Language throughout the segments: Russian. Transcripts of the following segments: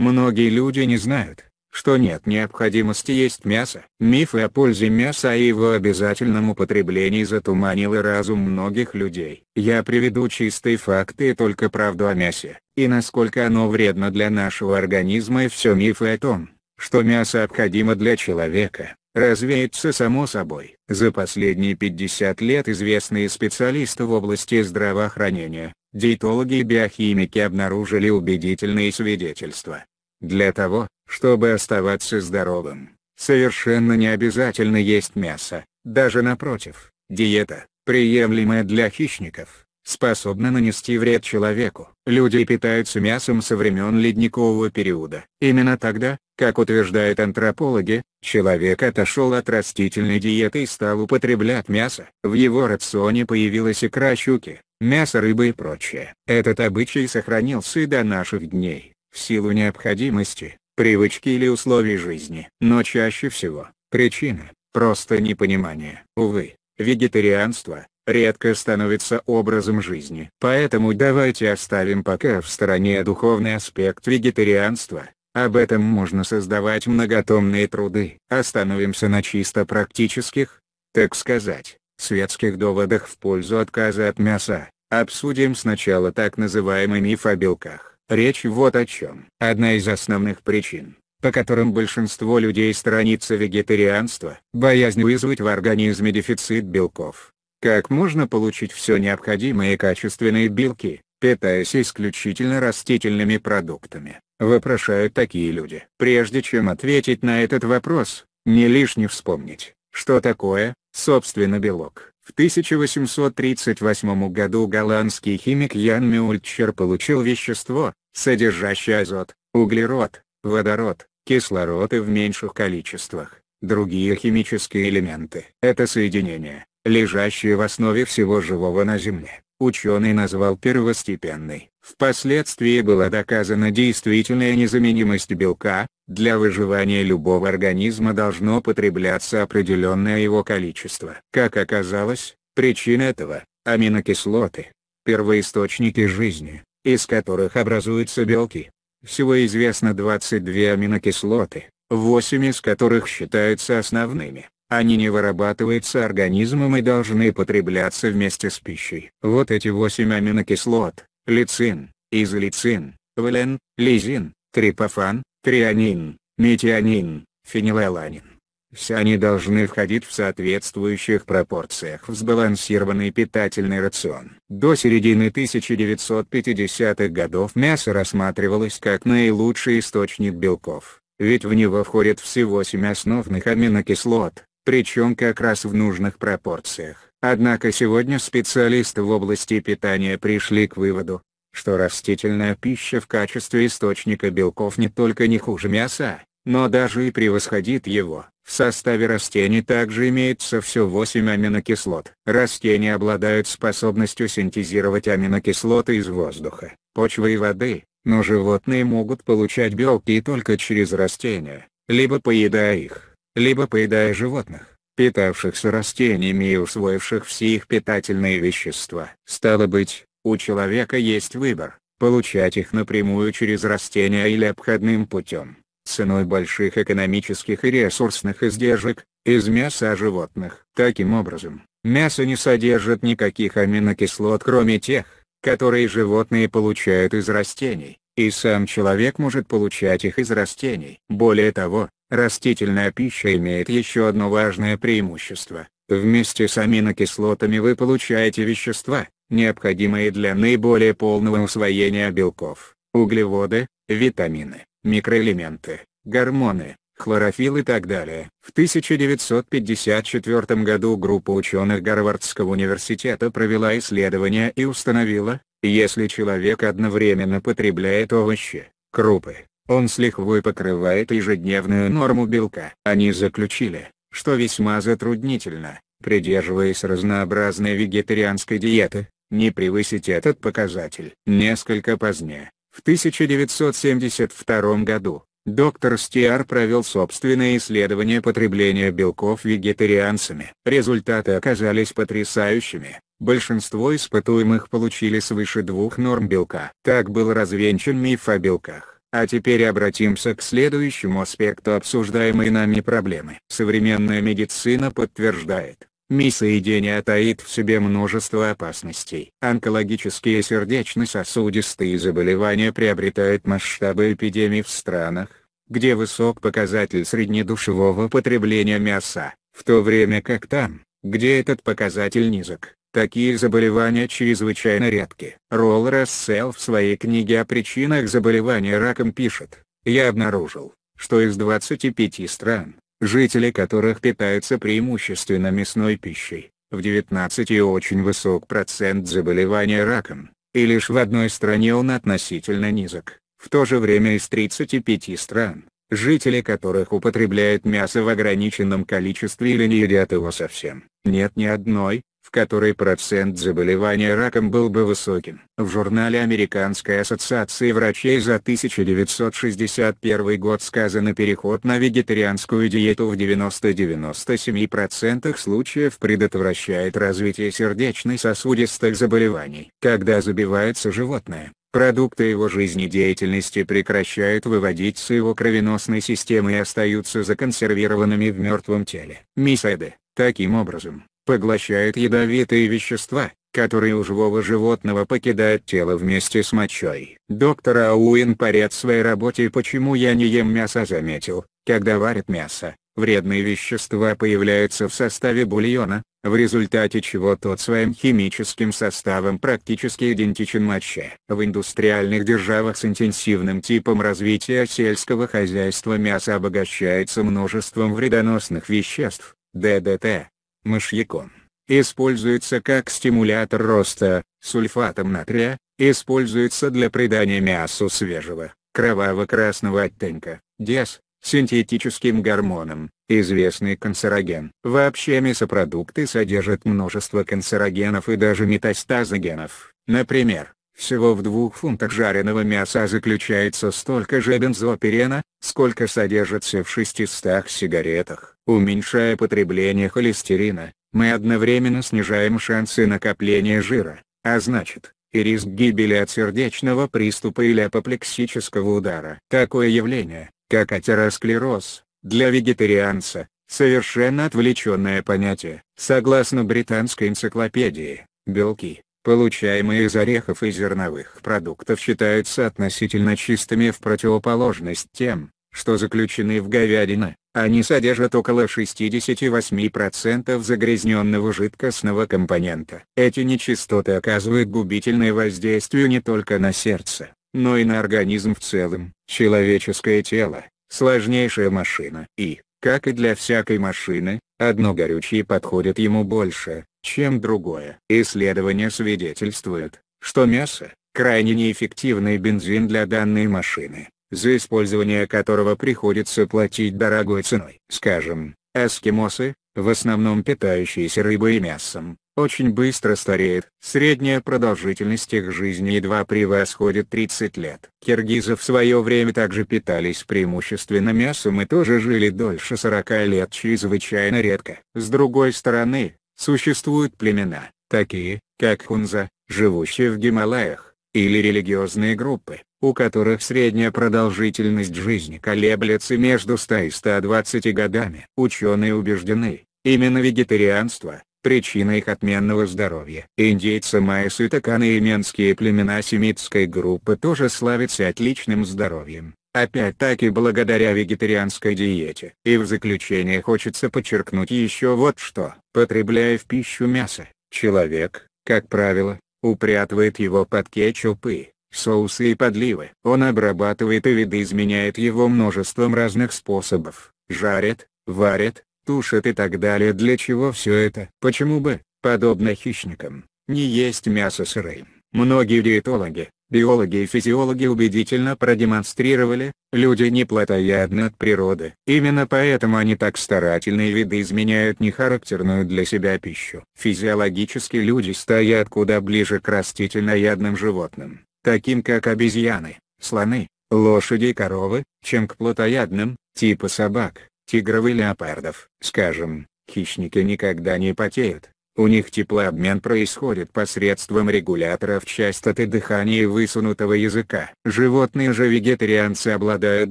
Многие люди не знают, что нет необходимости есть мясо. Мифы о пользе мяса и его обязательном употреблении затуманили разум многих людей. Я приведу чистые факты и только правду о мясе, и насколько оно вредно для нашего организма и все мифы о том, что мясо необходимо для человека, развеется само собой. За последние 50 лет известные специалисты в области здравоохранения, диетологи и биохимики обнаружили убедительные свидетельства для того, чтобы оставаться здоровым, совершенно не обязательно есть мясо, даже напротив, диета, приемлемая для хищников, способна нанести вред человеку. Люди питаются мясом со времен ледникового периода. Именно тогда, как утверждают антропологи, человек отошел от растительной диеты и стал употреблять мясо. В его рационе появилась икра щуки, мясо рыбы и прочее. Этот обычай сохранился и до наших дней в силу необходимости, привычки или условий жизни. Но чаще всего, причина – просто непонимание. Увы, вегетарианство – редко становится образом жизни. Поэтому давайте оставим пока в стороне духовный аспект вегетарианства, об этом можно создавать многотомные труды. Остановимся на чисто практических, так сказать, светских доводах в пользу отказа от мяса. Обсудим сначала так называемый миф о белках. Речь вот о чем. Одна из основных причин, по которым большинство людей сторонится вегетарианства, боязнь вызвать в организме дефицит белков. Как можно получить все необходимые качественные белки, питаясь исключительно растительными продуктами, вопрошают такие люди. Прежде чем ответить на этот вопрос, не лишне вспомнить, что такое, собственно белок. В 1838 году голландский химик Ян Мюльчер получил вещество, содержащий азот, углерод, водород, кислород и в меньших количествах, другие химические элементы. Это соединение, лежащее в основе всего живого на Земле, ученый назвал первостепенной. Впоследствии была доказана действительная незаменимость белка, для выживания любого организма должно потребляться определенное его количество. Как оказалось, причина этого – аминокислоты, первоисточники жизни из которых образуются белки. Всего известно 22 аминокислоты, 8 из которых считаются основными. Они не вырабатываются организмом и должны потребляться вместе с пищей. Вот эти 8 аминокислот – лицин, изолицин, вален, лизин, трипофан, трианин, метионин, фенилаланин. Все они должны входить в соответствующих пропорциях в сбалансированный питательный рацион. До середины 1950-х годов мясо рассматривалось как наилучший источник белков, ведь в него входит всего 7 основных аминокислот, причем как раз в нужных пропорциях. Однако сегодня специалисты в области питания пришли к выводу, что растительная пища в качестве источника белков не только не хуже мяса, но даже и превосходит его. В составе растений также имеется все 8 аминокислот. Растения обладают способностью синтезировать аминокислоты из воздуха, почвы и воды, но животные могут получать белки только через растения, либо поедая их, либо поедая животных, питавшихся растениями и усвоивших все их питательные вещества. Стало быть, у человека есть выбор, получать их напрямую через растения или обходным путем ценой больших экономических и ресурсных издержек, из мяса животных. Таким образом, мясо не содержит никаких аминокислот кроме тех, которые животные получают из растений, и сам человек может получать их из растений. Более того, растительная пища имеет еще одно важное преимущество. Вместе с аминокислотами вы получаете вещества, необходимые для наиболее полного усвоения белков, углеводы, витамины, микроэлементы, гормоны, хлорофилл и так далее. В 1954 году группа ученых Гарвардского университета провела исследование и установила, если человек одновременно потребляет овощи, крупы, он с лихвой покрывает ежедневную норму белка. Они заключили, что весьма затруднительно, придерживаясь разнообразной вегетарианской диеты, не превысить этот показатель. Несколько позднее, в 1972 году, доктор Стиар провел собственное исследование потребления белков вегетарианцами. Результаты оказались потрясающими. Большинство испытуемых получили свыше двух норм белка. Так был развенчан миф о белках. А теперь обратимся к следующему аспекту обсуждаемой нами проблемы. Современная медицина подтверждает, Мисоедение таит в себе множество опасностей. Онкологические сердечно-сосудистые заболевания приобретают масштабы эпидемий в странах, где высок показатель среднедушевого потребления мяса, в то время как там, где этот показатель низок. Такие заболевания чрезвычайно редки. Ролл Рассел в своей книге о причинах заболевания раком пишет, «Я обнаружил, что из 25 стран, жители которых питаются преимущественно мясной пищей, в 19 очень высок процент заболевания раком, и лишь в одной стране он относительно низок, в то же время из 35 стран, жители которых употребляют мясо в ограниченном количестве или не едят его совсем, нет ни одной, в которой процент заболевания раком был бы высоким. В журнале Американской ассоциации врачей за 1961 год сказано переход на вегетарианскую диету в 90-97% случаев предотвращает развитие сердечно-сосудистых заболеваний. Когда забивается животное, Продукты его жизнедеятельности прекращают выводиться его кровеносной системы и остаются законсервированными в мертвом теле. Миседы, таким образом, поглощает ядовитые вещества, которые у живого животного покидают тело вместе с мочой. Доктор Ауин поряд своей работе «Почему я не ем мясо» заметил, когда варят мясо, вредные вещества появляются в составе бульона, в результате чего тот своим химическим составом практически идентичен моче. В индустриальных державах с интенсивным типом развития сельского хозяйства мясо обогащается множеством вредоносных веществ, ДДТ, мышьяком. Используется как стимулятор роста, сульфатом натрия, используется для придания мясу свежего, кроваво-красного оттенка, диас, синтетическим гормоном, известный канцероген. Вообще мясопродукты содержат множество канцерогенов и даже метастазогенов, например, всего в двух фунтах жареного мяса заключается столько же бензопирена, сколько содержится в 600 сигаретах. Уменьшая потребление холестерина, мы одновременно снижаем шансы накопления жира, а значит, и риск гибели от сердечного приступа или апоплексического удара. Такое явление, как атеросклероз, для вегетарианца, совершенно отвлеченное понятие. Согласно британской энциклопедии, белки, получаемые из орехов и зерновых продуктов считаются относительно чистыми в противоположность тем, что заключены в говядина, они содержат около 68% загрязненного жидкостного компонента. Эти нечистоты оказывают губительное воздействие не только на сердце, но и на организм в целом. Человеческое тело – сложнейшая машина. И, как и для всякой машины, одно горючее подходит ему больше, чем другое. Исследования свидетельствуют, что мясо – крайне неэффективный бензин для данной машины, за использование которого приходится платить дорогой ценой. Скажем, эскимосы, в основном питающиеся рыбой и мясом, очень быстро стареет. Средняя продолжительность их жизни едва превосходит 30 лет. Киргизы в свое время также питались преимущественно мясом и тоже жили дольше 40 лет чрезвычайно редко. С другой стороны, существуют племена, такие, как хунза, живущие в Гималаях, или религиозные группы, у которых средняя продолжительность жизни колеблется между 100 и 120 годами. Ученые убеждены, именно вегетарианство, Причина их отменного здоровья. Индейцы майсы таканы и менские племена семитской группы тоже славятся отличным здоровьем. Опять-таки благодаря вегетарианской диете. И в заключение хочется подчеркнуть еще вот что. Потребляя в пищу мясо, человек, как правило, упрятывает его под кетчупы, соусы и подливы. Он обрабатывает и видоизменяет его множеством разных способов. жарит, варит тушат и так далее. Для чего все это? Почему бы, подобно хищникам, не есть мясо сырым? Многие диетологи, биологи и физиологи убедительно продемонстрировали, люди не плотоядны от природы. Именно поэтому они так старательно и видоизменяют нехарактерную для себя пищу. Физиологически люди стоят куда ближе к растительноядным животным, таким как обезьяны, слоны, лошади и коровы, чем к плотоядным, типа собак тигров и леопардов. Скажем, хищники никогда не потеют. У них теплообмен происходит посредством регуляторов частоты дыхания и высунутого языка. Животные же вегетарианцы обладают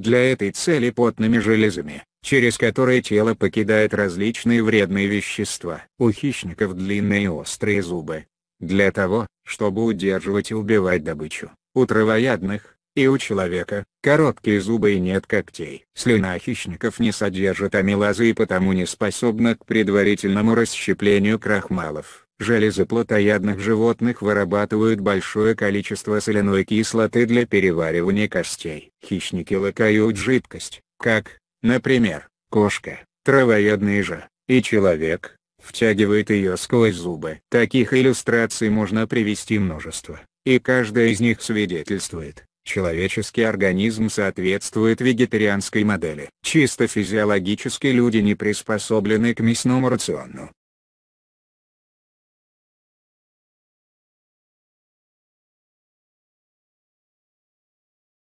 для этой цели потными железами, через которые тело покидает различные вредные вещества. У хищников длинные острые зубы. Для того, чтобы удерживать и убивать добычу, у травоядных, и у человека, короткие зубы и нет когтей. Слюна хищников не содержит амилазы и потому не способна к предварительному расщеплению крахмалов. Железы плотоядных животных вырабатывают большое количество соляной кислоты для переваривания костей. Хищники лакают жидкость, как, например, кошка, Травоядные же, и человек, втягивает ее сквозь зубы. Таких иллюстраций можно привести множество, и каждая из них свидетельствует, Человеческий организм соответствует вегетарианской модели. Чисто физиологически люди не приспособлены к мясному рациону.